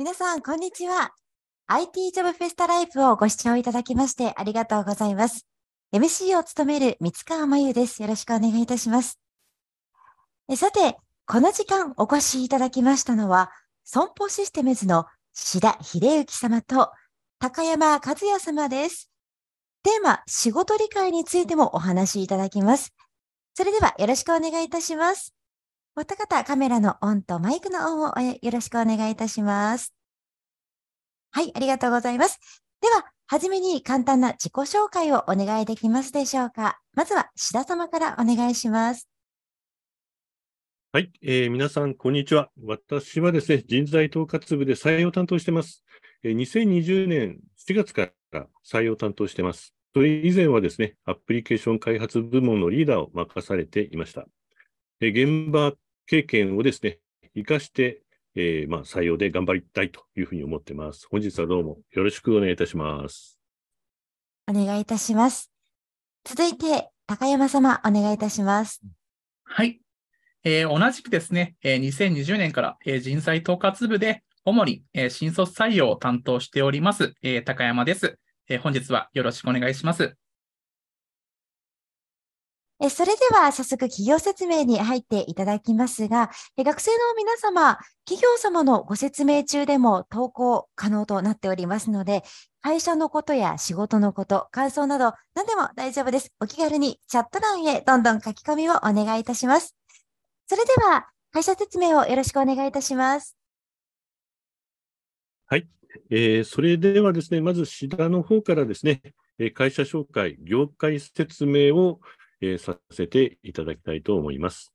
皆さん、こんにちは。IT ジョブフェスタライフをご視聴いただきましてありがとうございます。MC を務める三川真由です。よろしくお願いいたします。えさて、この時間お越しいただきましたのは、損保システムズの志田秀幸様と高山和也様です。テーマ、仕事理解についてもお話しいただきます。それではよろしくお願いいたします。おた方、カメラのオンとマイクのオンをよろしくお願いいたします。はい、ありがとうございます。では、はじめに簡単な自己紹介をお願いできますでしょうか。まずは、志田様からお願いします。はい、えー、皆さん、こんにちは。私はですね、人材統括部で採用担当してます。えー、2020年7月から採用担当してます。それ以前はですね、アプリケーション開発部門のリーダーを任されていました。え現場経験をですね、生かして、えー、まあ、採用で頑張りたいというふうに思ってます。本日はどうもよろしくお願いいたします。お願いいたします。続いて、高山様、お願いいたします。はい。えー、同じくですね、えー、2020年から、えー、人材統括部で、主に、えー、新卒採用を担当しております、えー、高山です、えー。本日はよろしくお願いします。それでは早速企業説明に入っていただきますが、学生の皆様、企業様のご説明中でも投稿可能となっておりますので、会社のことや仕事のこと、感想など何でも大丈夫です。お気軽にチャット欄へどんどん書き込みをお願いいたします。それでは会社説明をよろしくお願いいたします。はい。えー、それではですね、まず志田の方からですね、会社紹介、業界説明をえー、させていただきたいと思います。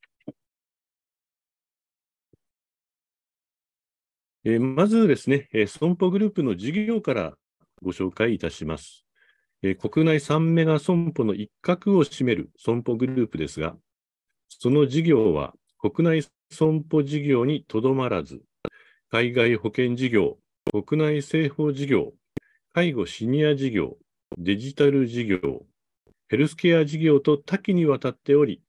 えー、まずですね、えー、損保グループの事業からご紹介いたします。え国内3メガ損保の一角を占める損保グループですが、その事業は国内損保事業にとどまらず、海外保険事業、国内製法事業、介護シニア事業、デジタル事業、ヘルスケア事業と多岐にわたっており、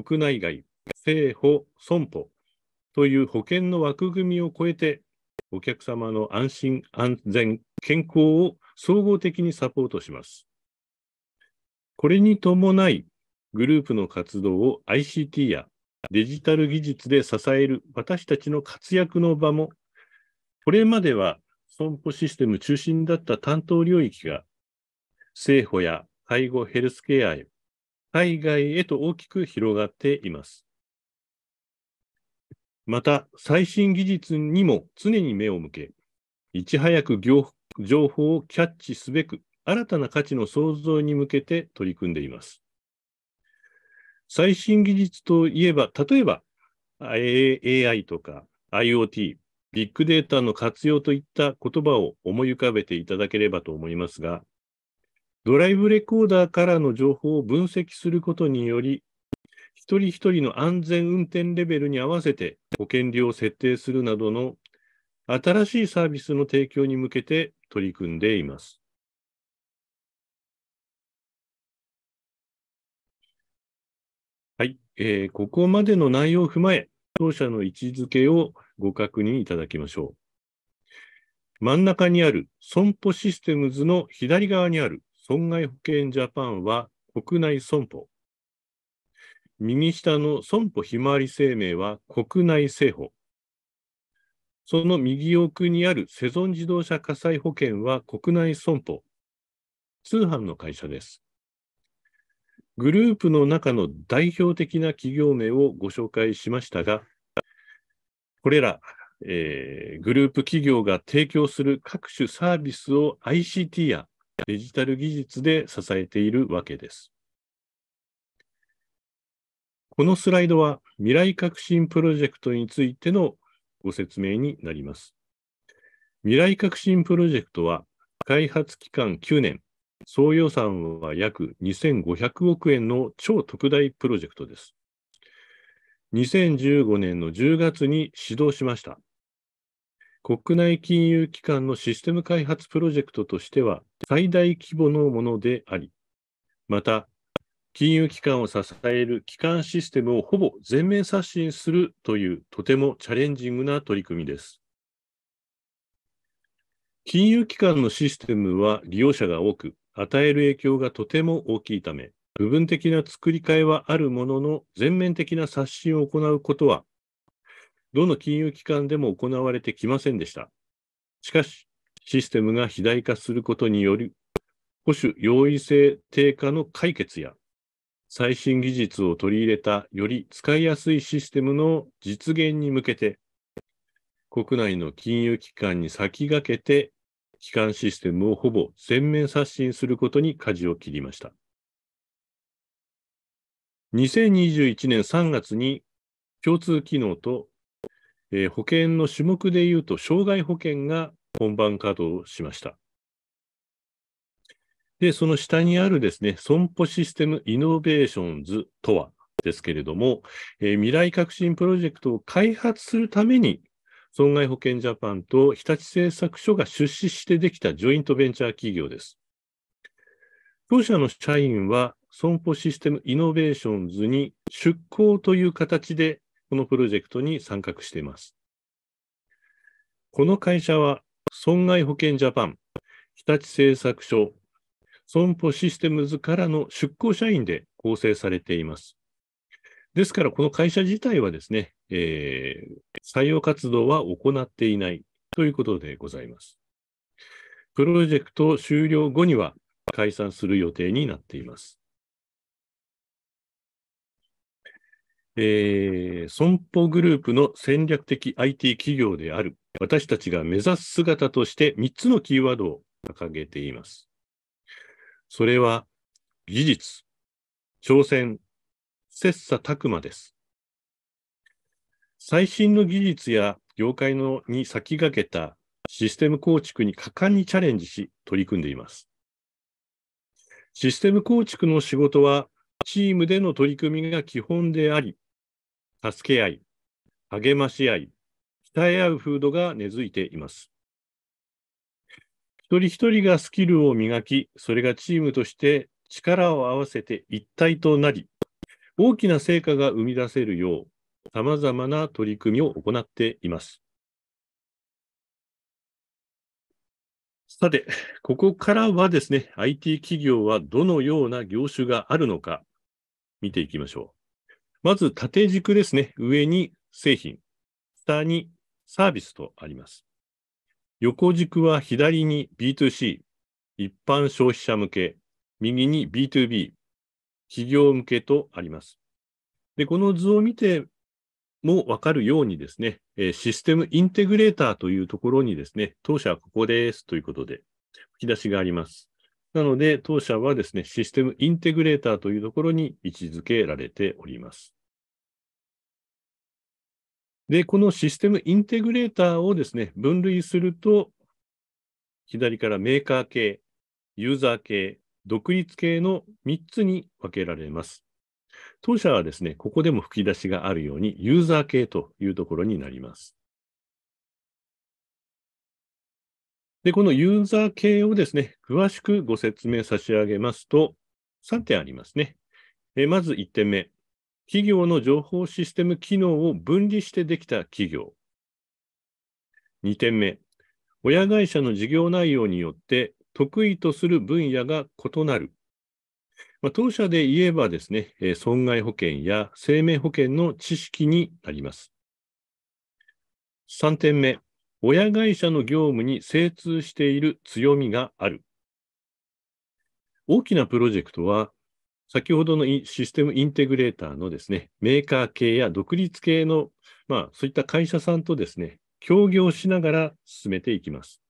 国内外、政府、損保という保険の枠組みを超えて、お客様の安心、安全、健康を総合的にサポートします。これに伴い、グループの活動を ICT やデジタル技術で支える私たちの活躍の場も、これまでは損保システム中心だった担当領域が、政府や介護ヘルスケアへ、海外へと大きく広がっています。また、最新技術にも常に目を向け、いち早く情報をキャッチすべく、新たな価値の創造に向けて取り組んでいます。最新技術といえば、例えば AI とか IoT、ビッグデータの活用といった言葉を思い浮かべていただければと思いますが、ドライブレコーダーからの情報を分析することにより、一人一人の安全運転レベルに合わせて保険料を設定するなどの新しいサービスの提供に向けて取り組んでいます。はい、えー、ここまでの内容を踏まえ、当社の位置づけをご確認いただきましょう。真ん中にある損保システムズの左側にある損害保険ジャパンは国内損保。右下の損保ひまわり生命は国内政保。その右奥にあるセゾン自動車火災保険は国内損保。通販の会社です。グループの中の代表的な企業名をご紹介しましたが、これら、えー、グループ企業が提供する各種サービスを ICT やデジタル技術で支えているわけです。このスライドは未来革新プロジェクトについてのご説明になります。未来革新プロジェクトは開発期間9年、総予算は約2500億円の超特大プロジェクトです。2015年の10月に始動しました。国内金融機関のシステム開発プロジェクトとしては最大規模のものであり、また、金融機関を支える機関システムをほぼ全面刷新するというとてもチャレンジングな取り組みです。金融機関のシステムは利用者が多く、与える影響がとても大きいため、部分的な作り替えはあるものの、全面的な刷新を行うことはどの金融機関でも行われてきませんでした。しかし、システムが肥大化することにより、保守容易性低下の解決や、最新技術を取り入れたより使いやすいシステムの実現に向けて、国内の金融機関に先駆けて、機関システムをほぼ全面刷新することに舵を切りました。2021年3月に共通機能とえー、保険の種目でいうと、障害保険が本番稼働しました。で、その下にあるですね、損保システムイノベーションズとはですけれども、えー、未来革新プロジェクトを開発するために、損害保険ジャパンと日立製作所が出資してできたジョイントベンチャー企業です。当社の社員は、損保システムイノベーションズに出向という形でこのプロジェクトに参画しています。この会社は、損害保険ジャパン、日立製作所、損保システムズからの出向社員で構成されています。ですから、この会社自体はですね、えー、採用活動は行っていないということでございます。プロジェクト終了後には解散する予定になっています。えー、損保グループの戦略的 IT 企業である私たちが目指す姿として3つのキーワードを掲げています。それは技術、挑戦、切磋琢磨です。最新の技術や業界のに先駆けたシステム構築に果敢にチャレンジし取り組んでいます。システム構築の仕事はチームでの取り組みが基本であり、助け合い、励まし合い、鍛え合う風土が根付いています。一人一人がスキルを磨き、それがチームとして力を合わせて一体となり、大きな成果が生み出せるよう、様々な取り組みを行っています。さて、ここからはですね、IT 企業はどのような業種があるのか、見ていきましょう。まず縦軸ですね。上に製品、下にサービスとあります。横軸は左に B2C、一般消費者向け、右に B2B、企業向けとあります。で、この図を見てもわかるようにですね、システムインテグレーターというところにですね、当社はここですということで、吹き出しがあります。なので、当社はですね、システムインテグレーターというところに位置づけられております。で、このシステムインテグレーターをですね、分類すると、左からメーカー系、ユーザー系、独立系の3つに分けられます。当社はですね、ここでも吹き出しがあるように、ユーザー系というところになります。で、このユーザー系をですね、詳しくご説明差し上げますと、3点ありますね。えまず1点目、企業の情報システム機能を分離してできた企業。2点目、親会社の事業内容によって得意とする分野が異なる。まあ、当社で言えばですね、え損害保険や生命保険の知識になります。3点目、親会社の業務に精通している強みがある。大きなプロジェクトは、先ほどのシステムインテグレーターのですね、メーカー系や独立系の、まあ、そういった会社さんとですね、協業しながら進めていきます。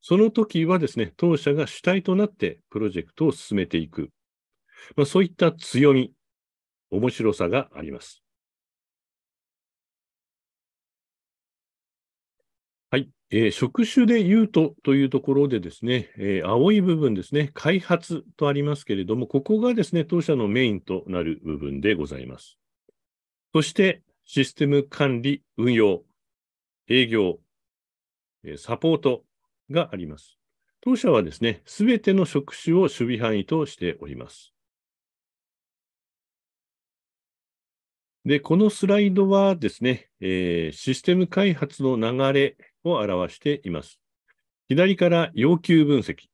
その時はですね、当社が主体となってプロジェクトを進めていく。まあ、そういった強み、面白さがあります。はい、えー、職種で言うとというところでですね、えー、青い部分ですね、開発とありますけれども、ここがですね、当社のメインとなる部分でございます。そして、システム管理、運用、営業、えー、サポートがあります。当社はですね、すべての職種を守備範囲としております。で、このスライドはですね、えー、システム開発の流れを表しています。左から要求分析、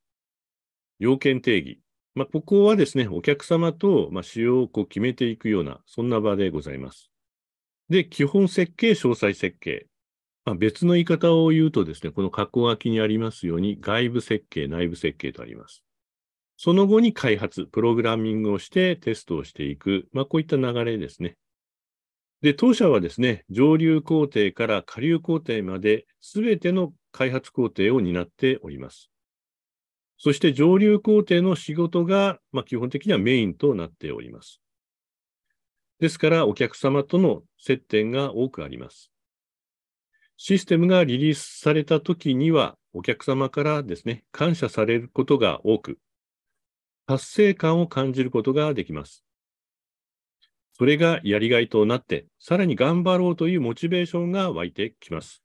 要件定義。まあ、ここはですね、お客様と、まあ、使用をこう決めていくような、そんな場でございます。で、基本設計、詳細設計。まあ、別の言い方を言うとですね、この加工書きにありますように、外部設計、内部設計とあります。その後に開発、プログラミングをしてテストをしていく、まあ、こういった流れですね。で、当社はですね、上流工程から下流工程まで全ての開発工程を担っております。そして上流工程の仕事が、まあ、基本的にはメインとなっております。ですからお客様との接点が多くあります。システムがリリースされた時にはお客様からですね、感謝されることが多く、達成感を感じることができます。それがやりがいとなって、さらに頑張ろうというモチベーションが湧いてきます。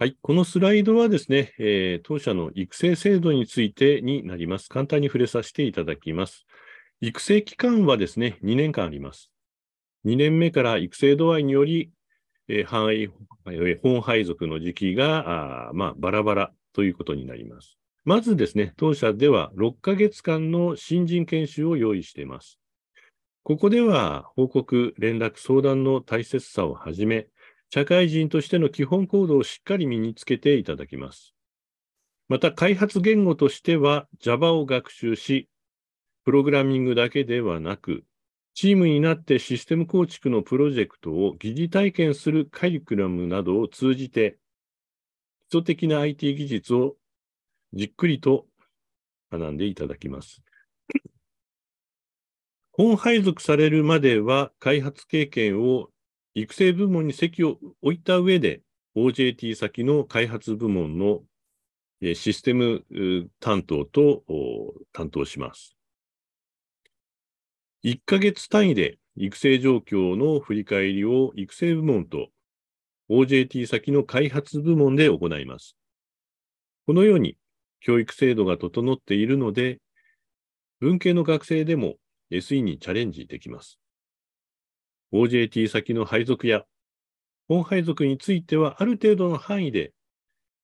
はい、このスライドはですね、えー、当社の育成制度についてになります。簡単に触れさせていただきます。育成期間はですね、2年間あります。2年目から育成度合いにより、えー、範囲、本配属の時期が、あまあ、バラバラということになります。まずですね、当社では6ヶ月間の新人研修を用意しています。ここでは報告、連絡、相談の大切さをはじめ、社会人としての基本行動をしっかり身につけていただきます。また、開発言語としては Java を学習し、プログラミングだけではなく、チームになってシステム構築のプロジェクトを疑似体験するカリキュラムなどを通じて、基礎的な IT 技術をじっくりと学んでいただきます。本配属されるまでは開発経験を育成部門に席を置いた上で OJT 先の開発部門のシステム担当と担当します。1ヶ月単位で育成状況の振り返りを育成部門と OJT 先の開発部門で行います。このように教育制度が整っているので、文系の学生でも SE にチャレンジできます。OJT 先の配属や本配属についてはある程度の範囲で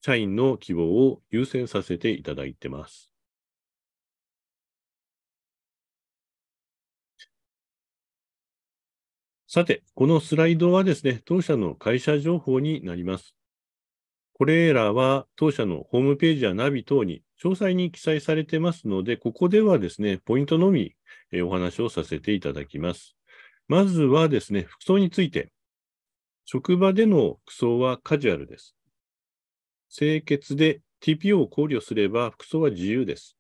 社員の希望を優先させていただいてます。さて、このスライドはですね、当社の会社情報になります。これらは当社のホームページやナビ等に詳細に記載されてますので、ここではですね、ポイントのみお話をさせていただきます。まずはですね、服装について。職場での服装はカジュアルです。清潔で TPO を考慮すれば服装は自由です。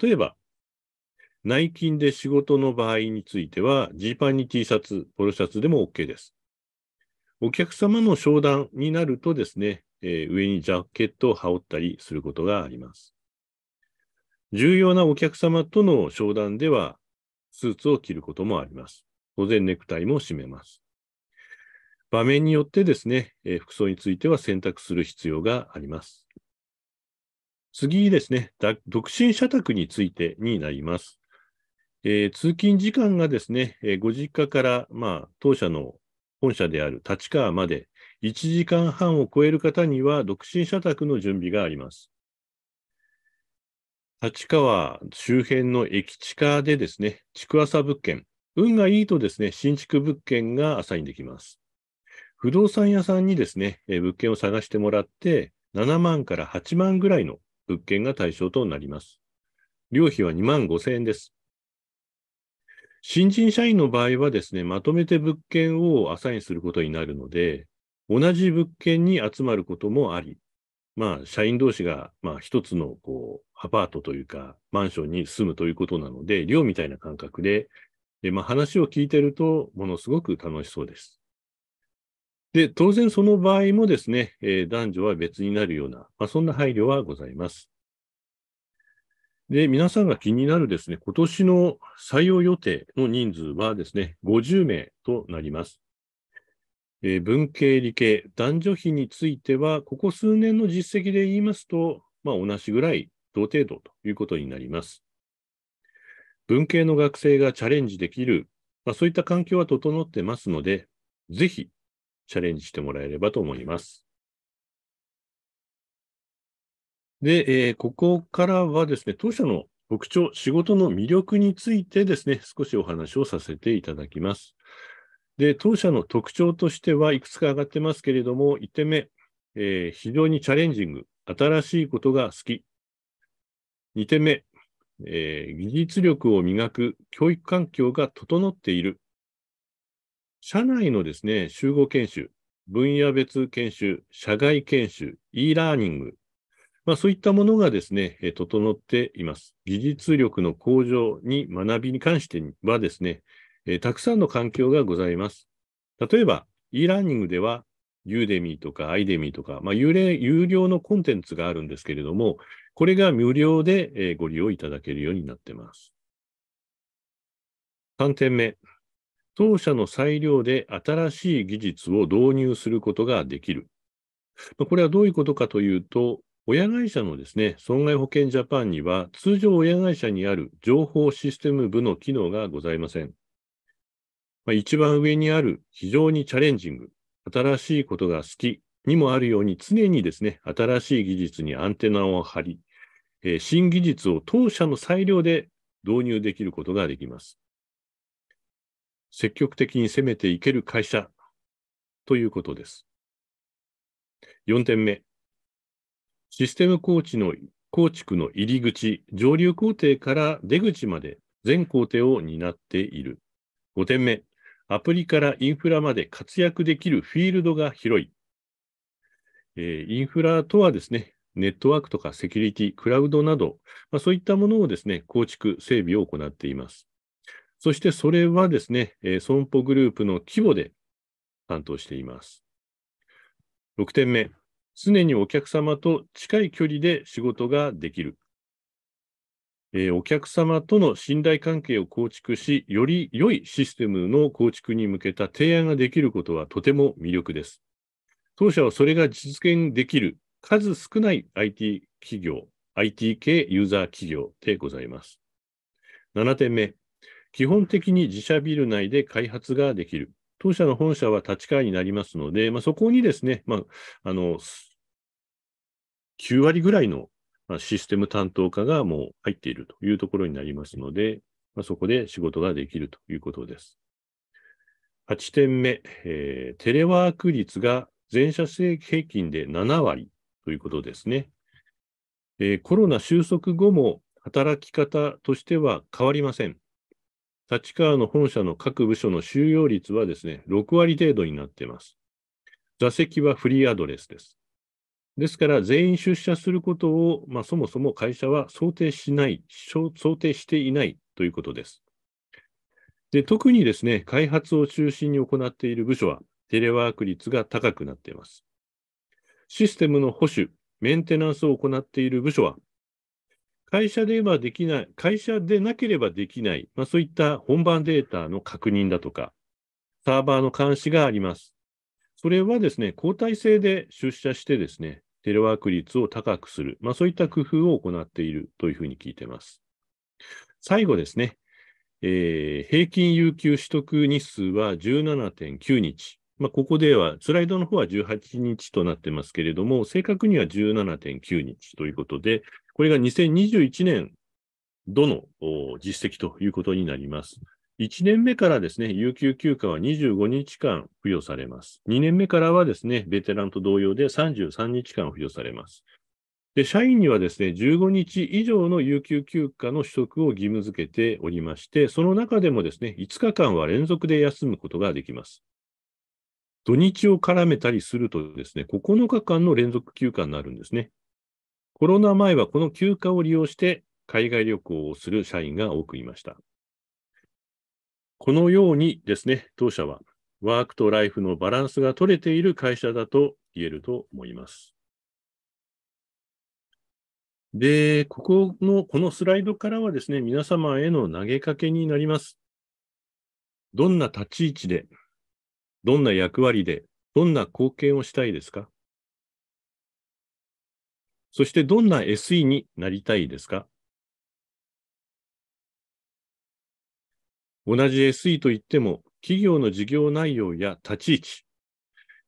例えば、内勤で仕事の場合については、ジーパンに T シャツ、ポロシャツでも OK です。お客様の商談になるとですね、えー、上にジャケットを羽織ったりすることがあります。重要なお客様との商談では、スーツを着ることもあります。当然、ネクタイも締めます。場面によってですね、えー、服装については選択する必要があります。次ですね、独身社宅についてになります。えー、通勤時間がですね、えー、ご実家から、まあ、当社の本社である立川まで1時間半を超える方には、独身社宅の準備があります。立川周辺の駅地下でですね、築浅物件、運がいいとですね、新築物件がアサインできます。不動産屋さんにですね、物件を探してもらって、7万から8万ぐらいの物件が対象となります。料費は2万5千円です。新人社員の場合はですね、まとめて物件をアサインすることになるので、同じ物件に集まることもあり、まあ、社員同士が、まあ、一つの、こう、アパートというか、マンションに住むということなので、寮みたいな感覚で、で、まあ、話を聞いてると、ものすごく楽しそうです。で、当然その場合もですね、えー、男女は別になるような、まあ、そんな配慮はございます。で、皆さんが気になるですね、今年の採用予定の人数はですね、50名となります。えー、文系、理系、男女比については、ここ数年の実績で言いますと、まあ、同じぐらい、同程度ということになります。文系の学生がチャレンジできる、まあ、そういった環境は整ってますので、ぜひチャレンジしてもらえればと思います。で、えー、ここからはですね、当社の特徴、仕事の魅力についてですね、少しお話をさせていただきます。で、当社の特徴としてはいくつか挙がってますけれども、1点目、えー、非常にチャレンジング、新しいことが好き。2点目、えー、技術力を磨く教育環境が整っている。社内のですね、集合研修、分野別研修、社外研修、e ラーニング、まあ、そういったものがですね、えー、整っています。技術力の向上に学びに関してはですね、えー、たくさんの環境がございます。例えば、e ラーニングでは、ユーデミーとかアイデミーとか、まあ、有料のコンテンツがあるんですけれども、これが無料で、えー、ご利用いただけるようになっています。3点目、当社の裁量で新しい技術を導入することができる。これはどういうことかというと、親会社のですね、損害保険ジャパンには、通常親会社にある情報システム部の機能がございません。まあ、一番上にある非常にチャレンジング、新しいことが好きにもあるように常にですね、新しい技術にアンテナを張り、えー、新技術を当社の裁量で導入できることができます。積極的に攻めていける会社ということです。4点目、システム構築の構築の入り口、上流工程から出口まで全工程を担っている。5点目、アプリからインフラまで活躍できるフィールドが広い。えー、インフラとはですね、ネットワークとかセキュリティ、クラウドなど、まあ、そういったものをですね、構築、整備を行っています。そしてそれはですね、えー、損保グループの規模で担当しています。6点目、常にお客様と近い距離で仕事ができる。えー、お客様との信頼関係を構築し、より良いシステムの構築に向けた提案ができることはとても魅力です。当社はそれが実現できる数少ない IT 企業、IT 系ユーザー企業でございます。7点目、基本的に自社ビル内で開発ができる。当社の本社は立会いになりますので、まあ、そこにですね、まあ、あの、9割ぐらいのまあ、システム担当課がもう入っているというところになりますので、まあ、そこで仕事ができるということです。8点目、えー、テレワーク率が全社平均で7割ということですね。えー、コロナ収束後も働き方としては変わりません。立川の本社の各部署の収容率はですね、6割程度になっています。座席はフリーアドレスです。ですから、全員出社することを、まあ、そもそも会社は想定しない、想定していないということです。で特にですね、開発を中心に行っている部署は、テレワーク率が高くなっています。システムの保守、メンテナンスを行っている部署は、会社ではできない、会社でなければできない、まあ、そういった本番データの確認だとか、サーバーの監視があります。それはですね、交代制で出社してですね、テレワーク率を高くする、まあ、そういった工夫を行っているというふうに聞いてます。最後ですね、えー、平均有給取得日数は17.9日。まあ、ここでは、スライドの方は18日となってますけれども、正確には17.9日ということで、これが2021年度の実績ということになります。1年目からですね、有給休暇は25日間付与されます。2年目からはですね、ベテランと同様で33日間付与されます。で、社員にはですね、15日以上の有給休暇の取得を義務付けておりまして、その中でもですね、5日間は連続で休むことができます。土日を絡めたりするとですね、9日間の連続休暇になるんですね。コロナ前はこの休暇を利用して海外旅行をする社員が多くいました。このようにですね、当社はワークとライフのバランスが取れている会社だと言えると思います。で、ここの、このスライドからはですね、皆様への投げかけになります。どんな立ち位置で、どんな役割で、どんな貢献をしたいですかそしてどんな SE になりたいですか同じ SE といっても、企業の事業内容や立ち位置、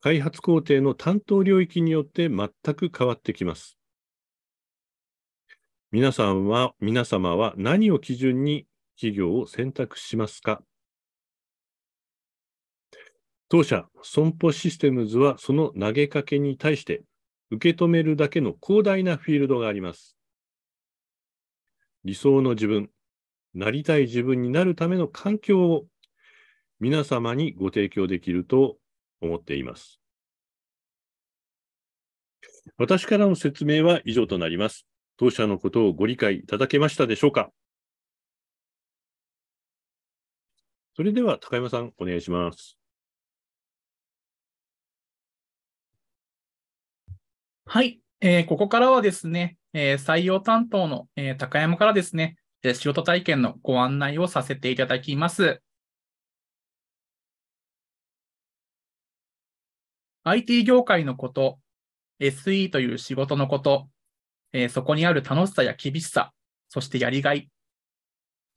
開発工程の担当領域によって全く変わってきます。皆さんは、皆様は何を基準に企業を選択しますか当社、損保システムズはその投げかけに対して受け止めるだけの広大なフィールドがあります。理想の自分、なりたい自分になるための環境を皆様にご提供できると思っています。私からの説明は以上となります。当社のことをご理解いただけましたでしょうかそれでは高山さん、お願いします。はい、えー、ここからはですね、えー、採用担当の、えー、高山からですね、仕事体験のご案内をさせていただきます。IT 業界のこと、SE という仕事のこと、えー、そこにある楽しさや厳しさ、そしてやりがい。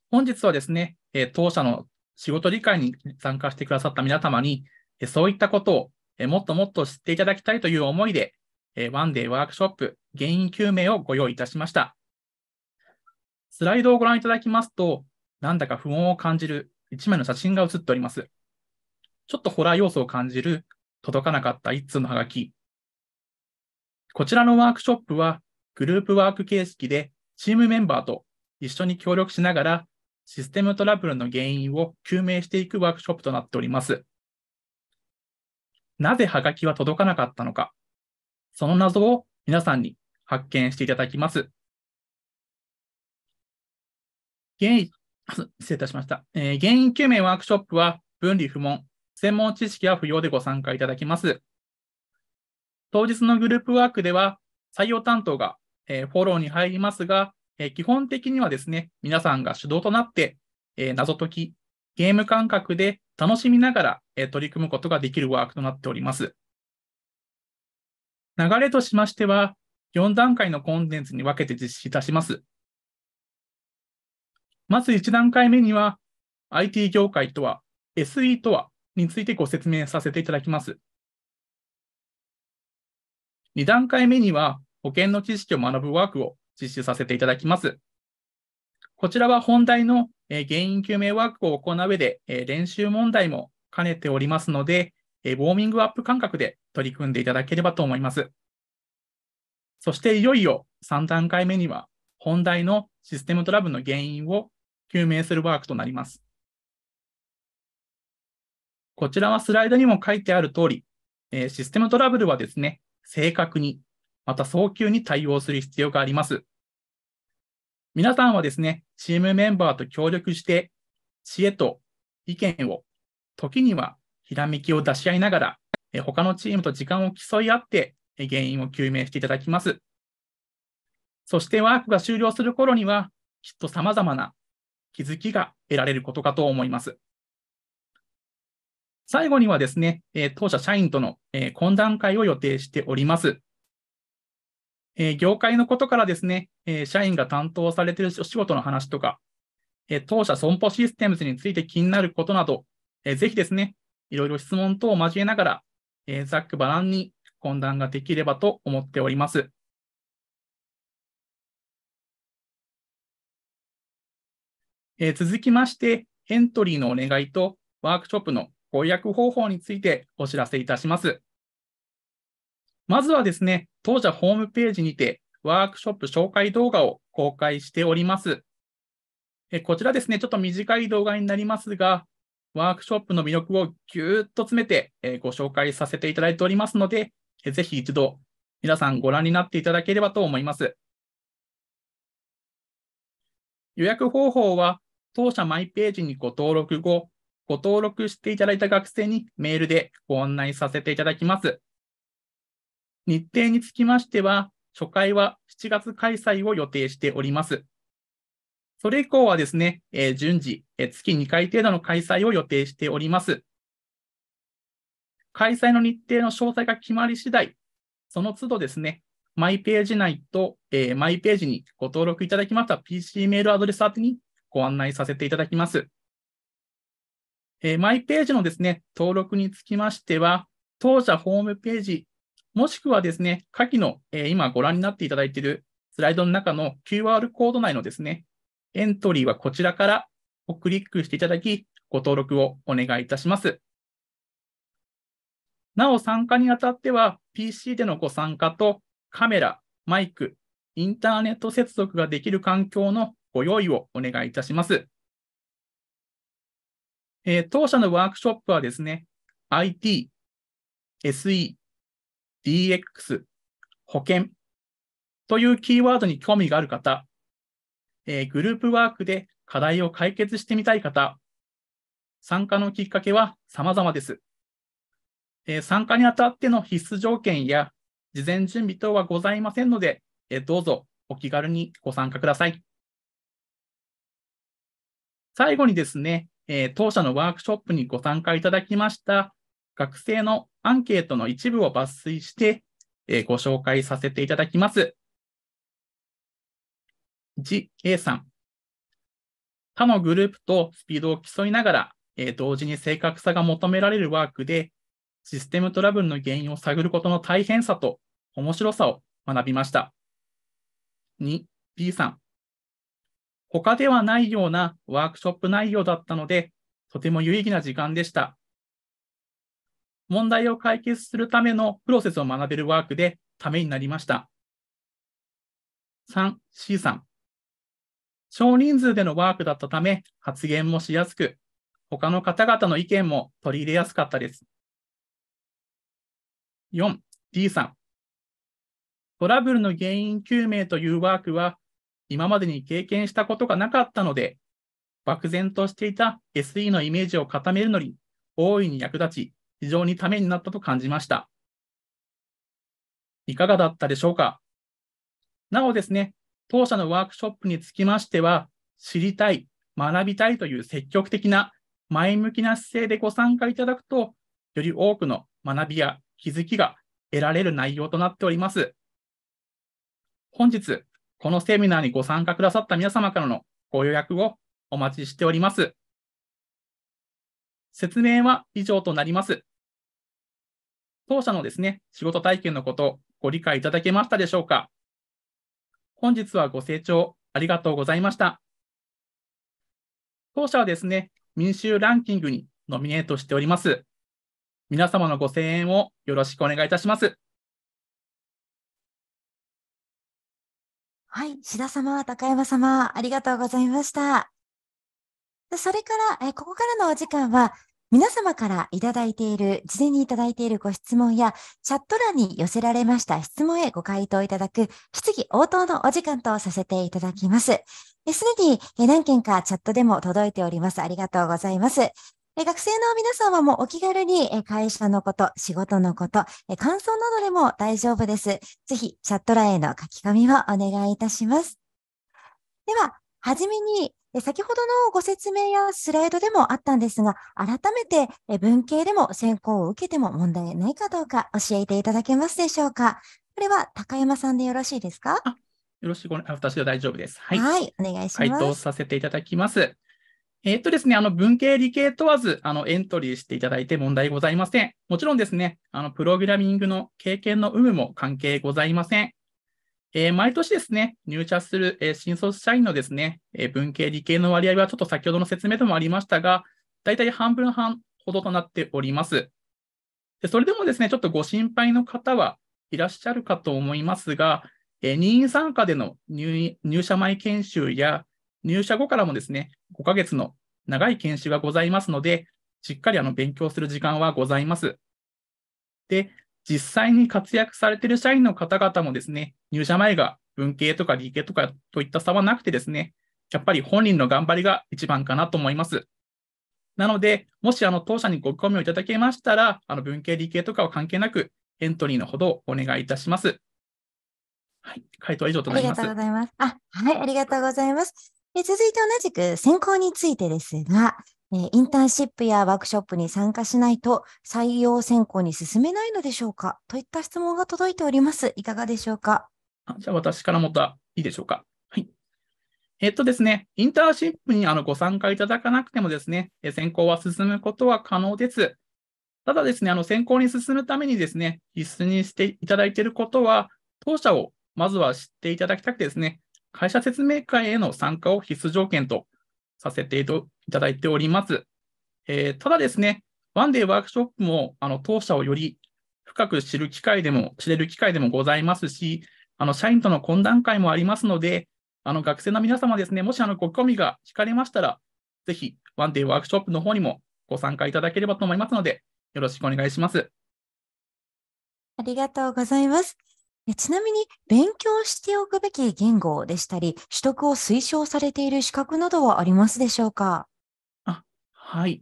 本日はですね、えー、当社の仕事理解に参加してくださった皆様に、えー、そういったことを、えもっともっと知っていただきたいという思いで、えワンデーワークショップ、原因究明をご用意いたしました。スライドをご覧いただきますと、なんだか不穏を感じる1枚の写真が写っております。ちょっとホラー要素を感じる届かなかった1通のハガキ。こちらのワークショップはグループワーク形式でチームメンバーと一緒に協力しながらシステムトラブルの原因を究明していくワークショップとなっております。なぜハガキは届かなかったのか、その謎を皆さんに発見していただきます。因、失礼いたしました。えー、原因究明ワークショップは分離不問、専門知識は不要でご参加いただきます。当日のグループワークでは採用担当が、えー、フォローに入りますが、えー、基本的にはですね、皆さんが主導となって、え謎解き、ゲーム感覚で楽しみながら、え取り組むことができるワークとなっております。流れとしましては、4段階のコンテンツに分けて実施いたします。まず1段階目には、IT 業界とは、SE とはについてご説明させていただきます。2段階目には、保険の知識を学ぶワークを実施させていただきます。こちらは本題の原因究明ワークを行う上で、練習問題も兼ねておりますので、ウォーミングアップ感覚で取り組んでいただければと思います。そしていよいよ3段階目には、本題のシステムトラブルの原因を究明するワークとなります。こちらはスライドにも書いてある通り、えシステムトラブルはですね、正確に、また早急に対応する必要があります。皆さんはですね、チームメンバーと協力して、知恵と意見を、時にはひらめきを出し合いながら、え他のチームと時間を競い合って、原因を究明していただきます。そしてワークが終了する頃には、きっと様々な気づきが得られることかと思います。最後にはですね、え当社社員との、え懇談会を予定しております。え業界のことからですね、え社員が担当されているお仕事の話とか、え当社損保システムズについて気になることなど、えぜひですね、いろいろ質問等を交えながら、えざっくばらんに懇談ができればと思っております。えー、続きまして、エントリーのお願いとワークショップのご予約方法についてお知らせいたします。まずはですね、当社ホームページにてワークショップ紹介動画を公開しております。えこちらですね、ちょっと短い動画になりますが、ワークショップの魅力をぎゅーっと詰めて、えご紹介させていただいておりますので、えぜひ一度皆さんご覧になっていただければと思います。予約方法は当社マイページにご登録後、ご登録していただいた学生にメールでご案内させていただきます。日程につきましては、初回は7月開催を予定しております。それ以降はですね、えー、順次、えー、月2回程度の開催を予定しております。開催の日程の詳細が決まり次第、その都度ですね、マイページ内と、えー、マイページにご登録いただきました PC メールアドレス宛にご案内させていただきます。えー、マイページのですね、登録につきましては、当社ホームページ、もしくはですね、下記の、えー、今ご覧になっていただいているスライドの中の QR コード内のですね、エントリーはこちらからをクリックしていただき、ご登録をお願いいたします。なお、参加にあたっては、PC でのご参加と、カメラ、マイク、インターネット接続ができる環境のご用意をお願いいたします。えー、当社のワークショップはですね、IT、SE、DX、保険というキーワードに興味がある方、えー、グループワークで課題を解決してみたい方、参加のきっかけは様々です。えー、参加にあたっての必須条件や事前準備等はございませんので、えー、どうぞお気軽にご参加ください。最後にですね、えー、当社のワークショップにご参加いただきました学生のアンケートの一部を抜粋して、えー、ご紹介させていただきます。1、A さん。他のグループとスピードを競いながら、えー、同時に正確さが求められるワークで、システムトラブルの原因を探ることの大変さと面白さを学びました。2、B さん。他ではないようなワークショップ内容だったので、とても有意義な時間でした。問題を解決するためのプロセスを学べるワークでためになりました。3、C さん。少人数でのワークだったため、発言もしやすく、他の方々の意見も取り入れやすかったです。4、D さん。トラブルの原因究明というワークは、今までに経験したことがなかったので、漠然としていた SE のイメージを固めるのに大いに役立ち、非常にためになったと感じました。いかがだったでしょうかなおですね、当社のワークショップにつきましては、知りたい、学びたいという積極的な前向きな姿勢でご参加いただくと、より多くの学びや気づきが得られる内容となっております。本日、このセミナーにご参加くださった皆様からのご予約をお待ちしております。説明は以上となります。当社のですね、仕事体験のこと、ご理解いただけましたでしょうか本日はご清聴ありがとうございました。当社はですね、民衆ランキングにノミネートしております。皆様のご声援をよろしくお願いいたします。はい、志田様、高山様、ありがとうございました。それから、えここからのお時間は、皆様からいただいている、事前にいただいているご質問や、チャット欄に寄せられました質問へご回答いただく、質疑応答のお時間とさせていただきます。すでに何件かチャットでも届いております。ありがとうございます。学生の皆さんはもうお気軽に会社のこと、仕事のこと、感想などでも大丈夫です。ぜひ、チャット欄への書き込みをお願いいたします。では、はじめに、先ほどのご説明やスライドでもあったんですが、改めて文系でも選考を受けても問題ないかどうか教えていただけますでしょうか。これは高山さんでよろしいですかよろしくお願い、私は大丈夫です。はい。はい、お願いします。回答させていただきます。えっとですね、あの、文系、理系問わず、あの、エントリーしていただいて問題ございません。もちろんですね、あの、プログラミングの経験の有無も関係ございません。えー、毎年ですね、入社する、えー、新卒社員のですね、え文系、理系の割合はちょっと先ほどの説明でもありましたが、だいたい半分半ほどとなっております。でそれでもですね、ちょっとご心配の方はいらっしゃるかと思いますが、え任意参加での入社前研修や、入社後からもですね、5ヶ月の長い研修がございますので、しっかりあの勉強する時間はございます。で、実際に活躍されている社員の方々もですね、入社前が文系とか理系とかといった差はなくてですね、やっぱり本人の頑張りが一番かなと思います。なので、もしあの当社にご興味をいただけましたら、あの文系、理系とかは関係なく、エントリーのほどお願いいたします。はい、回答は以上となります。ありがとうございます。あ、はい、ありがとうございます。え続いて同じく選考についてですが、えインターンシップやワークショップに参加しないと採用選考に進めないのでしょうかといった質問が届いております。いかがでしょうかじゃあ私からもたいいでしょうか。はい。えっとですね、インターンシップにあのご参加いただかなくてもですね、選考は進むことは可能です。ただですね、あの選考に進むためにですね、必須にしていただいていることは、当社をまずは知っていただきたくてですね、会社説明会への参加を必須条件とさせていただいております。えー、ただですね、ワンデーワークショップもあの当社をより深く知る機会でも、知れる機会でもございますし、あの社員との懇談会もありますので、あの学生の皆様ですね、もしあのご興味が惹かれましたら、ぜひワンデーワークショップの方にもご参加いただければと思いますので、よろしくお願いします。ありがとうございます。ちなみに、勉強しておくべき言語でしたり、取得を推奨されている資格などはありますでしょうかあはい。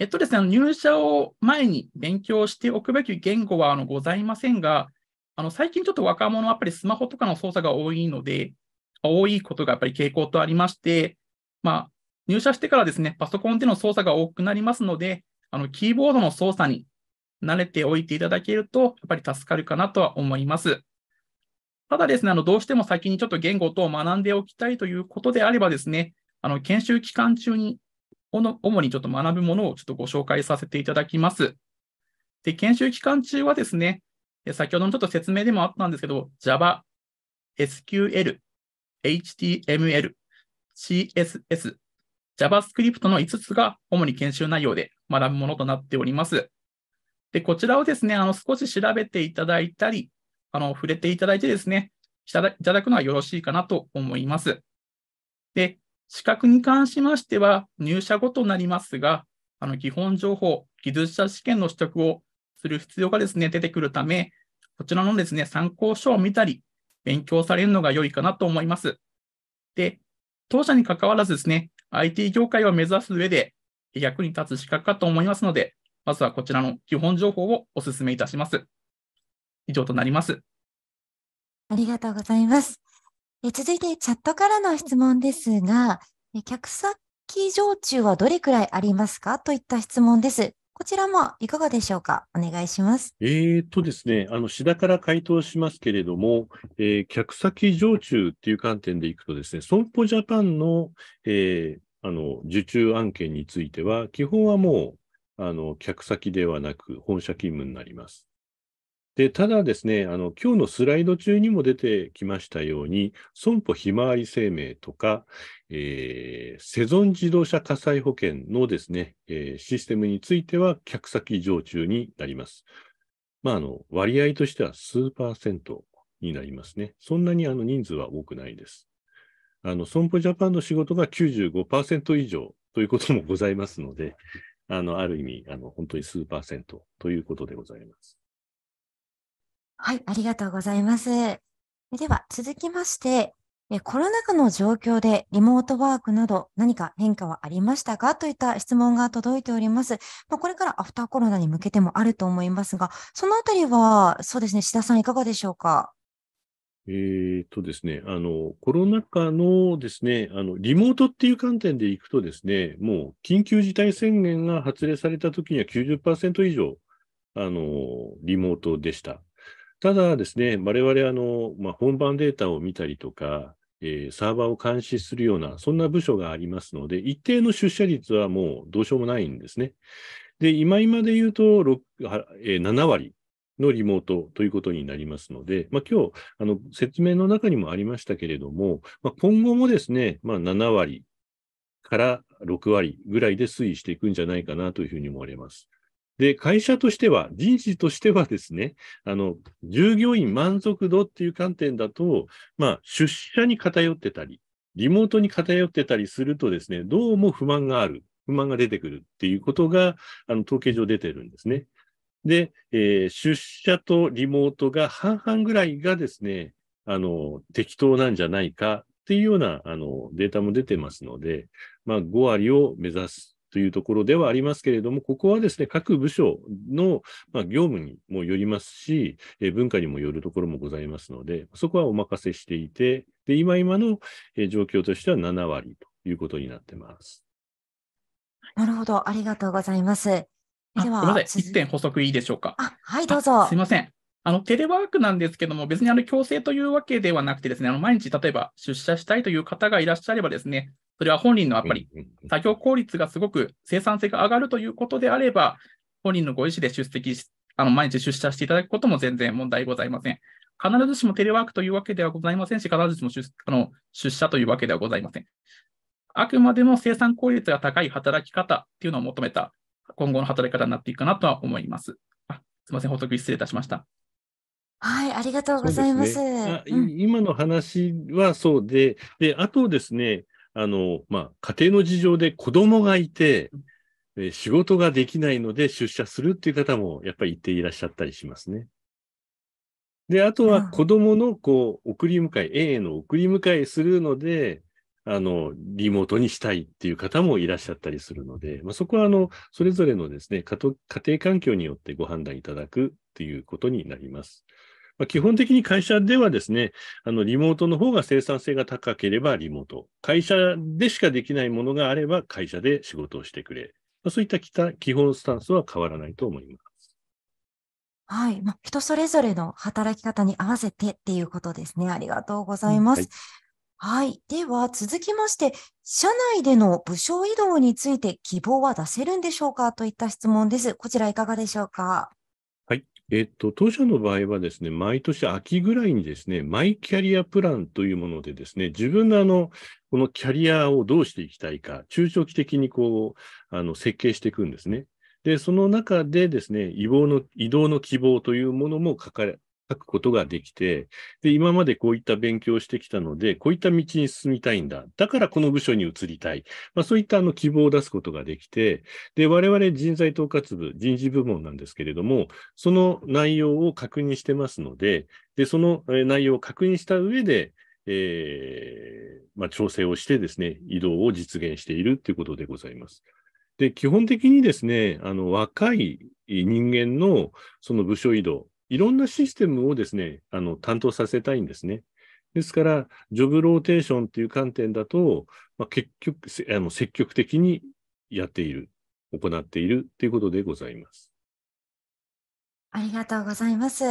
えっとですね、入社を前に勉強しておくべき言語はあのございませんが、あの最近ちょっと若者はやっぱりスマホとかの操作が多いので、多いことがやっぱり傾向とありまして、まあ、入社してからですね、パソコンでの操作が多くなりますので、あのキーボードの操作に慣れておいていただけると、やっぱり助かるかなとは思います。ただですね、あのどうしても先にちょっと言語等を学んでおきたいということであればですね、あの研修期間中に主にちょっと学ぶものをちょっとご紹介させていただきます。で、研修期間中はですね、先ほどのちょっと説明でもあったんですけど、Java、SQL、HTML、CSS、JavaScript の5つが主に研修内容で学ぶものとなっております。で、こちらをですね、あの少し調べていただいたり、あの触れていただいてですね、いただくのはよろしいかなと思います。で、資格に関しましては、入社後となりますが、あの基本情報、技術者試験の取得をする必要がですね、出てくるため、こちらのですね、参考書を見たり、勉強されるのが良いかなと思います。で、当社に関わらずですね、IT 業界を目指す上で役に立つ資格かと思いますので、まずはこちらの基本情報をお勧めいたします。以上となります。ありがとうございます。え続いてチャットからの質問ですが、客先常駐はどれくらいありますかといった質問です。こちらもいかがでしょうかお願いします。えっとですね、あの、下から回答しますけれども、えー、客先常駐っていう観点でいくとですね、損保ジャパンの、えー、あの、受注案件については、基本はもうあの、客先ではなく本社勤務になります。で、ただですね、あの、今日のスライド中にも出てきましたように、損保ひまわり生命とか、えー、セゾン自動車火災保険のですね、えー、システムについては客先常駐になります。まあ、あの、割合としては数パーセントになりますね。そんなにあの人数は多くないです。あの、損保ジャパンの仕事が95%以上ということもございますので、あの、ある意味、あの、本当に数パーセントということでございます。はい、ありがとうございます。では、続きまして、コロナ禍の状況でリモートワークなど何か変化はありましたかといった質問が届いております。まあ、これからアフターコロナに向けてもあると思いますが、そのあたりは、そうですね、志田さんいかがでしょうかえっ、ー、とですね、あの、コロナ禍のですね、あの、リモートっていう観点でいくとですね、もう緊急事態宣言が発令された時には90%以上、あの、リモートでした。ただですね、我々、あの、まあ、本番データを見たりとか、えー、サーバーを監視するような、そんな部署がありますので、一定の出社率はもうどうしようもないんですね。で、今今で言うと、えー、7割のリモートということになりますので、まあ、今日あの説明の中にもありましたけれども、まあ、今後もですね、まあ、7割から6割ぐらいで推移していくんじゃないかなというふうに思われます。で、会社としては、人事としてはですね、あの、従業員満足度っていう観点だと、まあ、出社に偏ってたり、リモートに偏ってたりするとですね、どうも不満がある、不満が出てくるっていうことが、あの、統計上出てるんですね。で、えー、出社とリモートが半々ぐらいがですね、あの、適当なんじゃないかっていうような、あの、データも出てますので、まあ、5割を目指すというところではありますけれども、ここはですね、各部署の、まあ、業務にもよりますし、え文化にもよるところもございますので、そこはお任せしていて、で今今の、え状況としては7割ということになってます。なるほど、ありがとうございます。ではごめんな1点補足いいでしょうか。はい、どうぞ。すみません。あの、テレワークなんですけども、別にあの、強制というわけではなくてですね、あの、毎日、例えば出社したいという方がいらっしゃればですね、それは本人のやっぱり、作業効率がすごく生産性が上がるということであれば、本人のご意思で出席し、あの、毎日出社していただくことも全然問題ございません。必ずしもテレワークというわけではございませんし、必ずしも出あの出社というわけではございません。あくまでも生産効率が高い働き方というのを求めた今後の働き方になっていくかなとは思います。あすみません、補足失礼いたしました。はい、ありがとうございます。すねうん、今の話はそうで、で、あとですね、あの、まあ、家庭の事情で子供がいて、仕事ができないので出社するっていう方もやっぱりいていらっしゃったりしますね。で、あとは子供のこう、送り迎え、A への送り迎えするので、あの、リモートにしたいっていう方もいらっしゃったりするので、まあ、そこは、あの、それぞれのですね、家庭環境によってご判断いただくっていうことになります。まあ、基本的に会社ではですね、あの、リモートの方が生産性が高ければリモート、会社でしかできないものがあれば会社で仕事をしてくれ。まあ、そういった基本スタンスは変わらないと思います。はい。まあ、人それぞれの働き方に合わせてっていうことですね。ありがとうございます。うんはいはい。では、続きまして、社内での部署移動について希望は出せるんでしょうかといった質問です。こちらいかがでしょうかはい。えっと、当社の場合はですね、毎年秋ぐらいにですね、マイキャリアプランというものでですね、自分のあの、このキャリアをどうしていきたいか、中長期的にこう、あの、設計していくんですね。で、その中でですね、移動の移動の希望というものも書かれ書くことができて、で、今までこういった勉強をしてきたので、こういった道に進みたいんだ。だからこの部署に移りたい。まあ、そういったあの希望を出すことができて、で、我々人材統括部、人事部門なんですけれども、その内容を確認してますので、で、その内容を確認した上で、えー、まあ、調整をしてですね、移動を実現しているということでございます。で、基本的にですね、あの、若い人間のその部署移動、いろんなシステムをですね、あの担当させたいんですね。ですから、ジョブローテーションという観点だと、まあ、結局あの、積極的にやっている、行っているということでございます。ありがとうございます。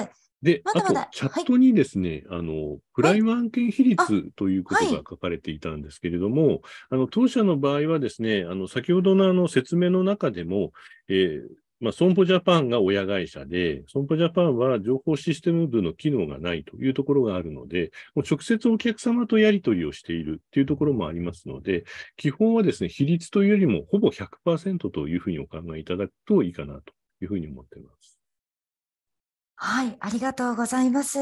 で、まだまだあとチャットにですね、はい、あの、プライム案件比率ということが書かれていたんですけれども、はい、あの、当社の場合はですね、あの、先ほどのあの説明の中でも、えー、まあ、損保ジャパンが親会社で、損保ジャパンは情報システム部の機能がないというところがあるので、もう直接お客様とやり取りをしているというところもありますので、基本はですね、比率というよりもほぼ100%というふうにお考えいただくといいかなというふうに思っています。はい、ありがとうございます。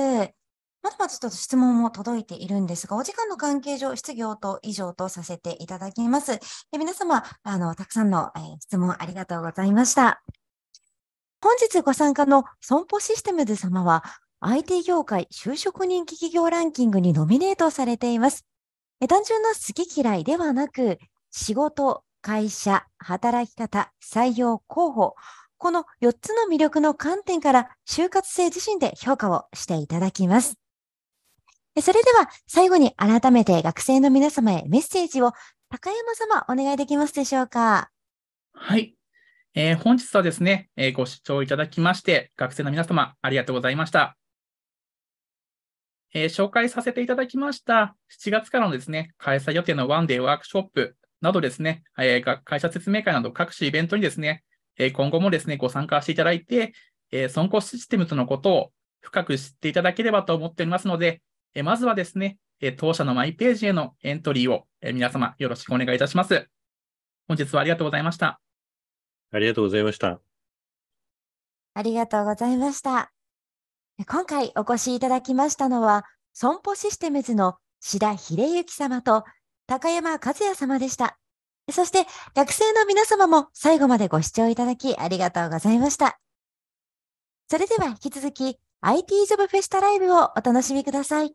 まだまだちょっと質問も届いているんですが、お時間の関係上、質疑応答以上とさせていただきます。皆様、あの、たくさんの、えー、質問ありがとうございました。本日ご参加の損保システムズ様は、IT 業界就職人気企業ランキングにノミネートされています。単純な好き嫌いではなく、仕事、会社、働き方、採用、候補、この4つの魅力の観点から就活生自身で評価をしていただきます。それでは最後に改めて学生の皆様へメッセージを高山様お願いできますでしょうか。はい。えー、本日はですね、えー、ご視聴いただきまして、学生の皆様、ありがとうございました。えー、紹介させていただきました7月からのですね、開催予定のワンデーワークショップなどですね、えー、会社説明会など各種イベントにですね、え今後もですね、ご参加していただいて、え損保システムとのことを深く知っていただければと思っておりますので、えまずはですね、え当社のマイページへのエントリーを、え皆様よろしくお願いいたします。本日はありがとうございました。ありがとうございました。ありがとうございました。今回お越しいただきましたのは、損保システムズの志田秀幸様と高山和也様でした。そして、学生の皆様も最後までご視聴いただきありがとうございました。それでは引き続き IT ジョブフェスタライブをお楽しみください。